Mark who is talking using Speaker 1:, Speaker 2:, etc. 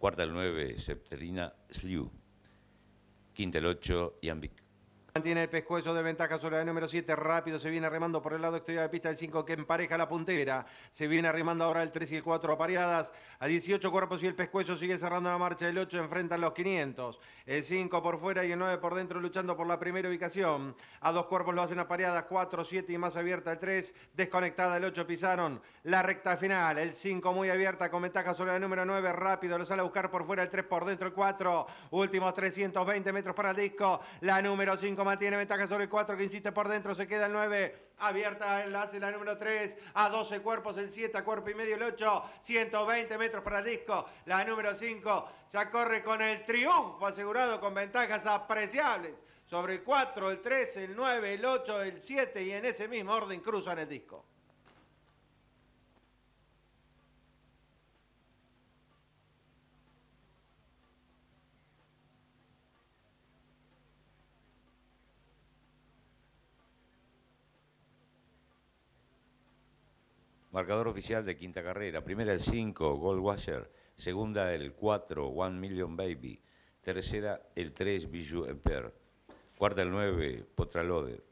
Speaker 1: Cuarta el 9, Septerina Sliu. Quinta el 8, Yambic.
Speaker 2: Mantiene el pescuezo de ventaja sobre la número 7. Rápido se viene remando por el lado exterior de pista el 5 que empareja la puntera. Se viene remando ahora el 3 y el 4 apareadas. A 18 cuerpos y el pescuezo sigue cerrando la marcha. El 8 enfrentan los 500. El 5 por fuera y el 9 por dentro luchando por la primera ubicación. A dos cuerpos lo hacen apareadas. 4, 7 y más abierta el 3. Desconectada el 8 pisaron. La recta final. El 5 muy abierta con ventaja sobre la número 9. Rápido lo sale a buscar por fuera el 3 por dentro el 4. Últimos 320 metros para el disco. La número 5 5 mantiene ventaja sobre el 4 que insiste por dentro, se queda el 9. Abierta enlace la número 3 a 12 cuerpos, el 7 a cuerpo y medio, el 8, 120 metros para el disco. La número 5 ya corre con el triunfo asegurado con ventajas apreciables sobre el 4, el 3, el 9, el 8, el 7 y en ese mismo orden cruzan el disco.
Speaker 1: Marcador oficial de quinta carrera. Primera el 5, Gold Washer. Segunda el 4, One Million Baby. Tercera el 3, Bijou Emper. Cuarta el 9, Potralode.